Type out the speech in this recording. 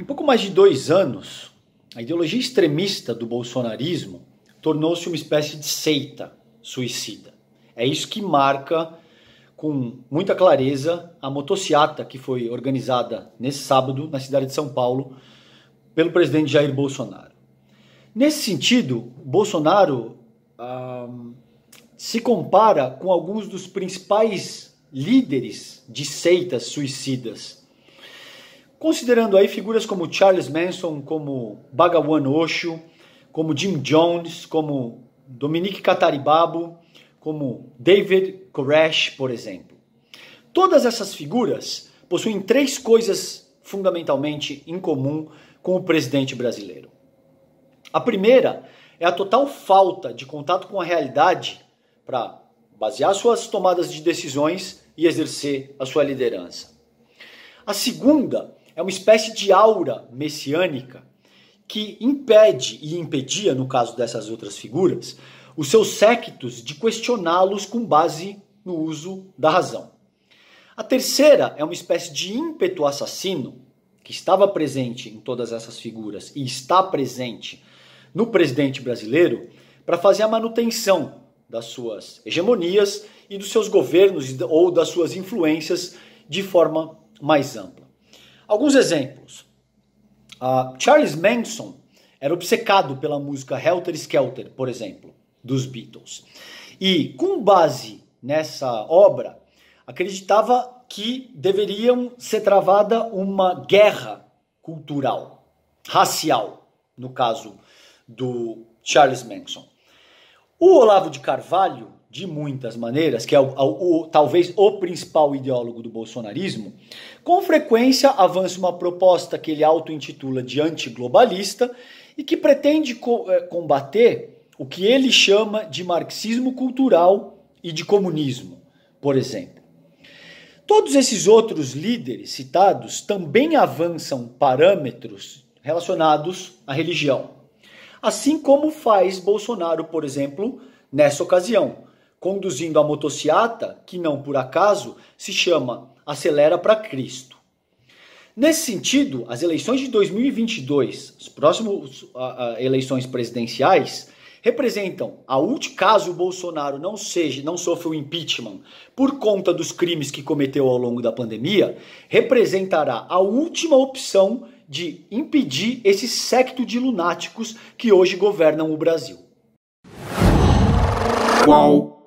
Em pouco mais de dois anos, a ideologia extremista do bolsonarismo tornou-se uma espécie de seita suicida. É isso que marca com muita clareza a motociata que foi organizada nesse sábado na cidade de São Paulo pelo presidente Jair Bolsonaro. Nesse sentido, Bolsonaro ah, se compara com alguns dos principais líderes de seitas suicidas Considerando aí figuras como Charles Manson, como Bhagawan Osho, como Jim Jones, como Dominique Cataribabo, como David Koresh, por exemplo. Todas essas figuras possuem três coisas fundamentalmente em comum com o presidente brasileiro. A primeira é a total falta de contato com a realidade para basear suas tomadas de decisões e exercer a sua liderança. A segunda é uma espécie de aura messiânica que impede e impedia, no caso dessas outras figuras, os seus séquitos de questioná-los com base no uso da razão. A terceira é uma espécie de ímpeto assassino que estava presente em todas essas figuras e está presente no presidente brasileiro para fazer a manutenção das suas hegemonias e dos seus governos ou das suas influências de forma mais ampla. Alguns exemplos. Uh, Charles Manson era obcecado pela música Helter Skelter, por exemplo, dos Beatles. E com base nessa obra, acreditava que deveriam ser travada uma guerra cultural, racial, no caso do Charles Manson. O Olavo de Carvalho de muitas maneiras, que é o, o, o, talvez o principal ideólogo do bolsonarismo, com frequência avança uma proposta que ele auto-intitula de antiglobalista e que pretende co é, combater o que ele chama de marxismo cultural e de comunismo, por exemplo. Todos esses outros líderes citados também avançam parâmetros relacionados à religião. Assim como faz Bolsonaro, por exemplo, nessa ocasião conduzindo a motocicleta, que não por acaso se chama Acelera para Cristo. Nesse sentido, as eleições de 2022, as próximas eleições presidenciais, representam a última caso o Bolsonaro não seja, não sofra o impeachment por conta dos crimes que cometeu ao longo da pandemia, representará a última opção de impedir esse secto de lunáticos que hoje governam o Brasil. Qual?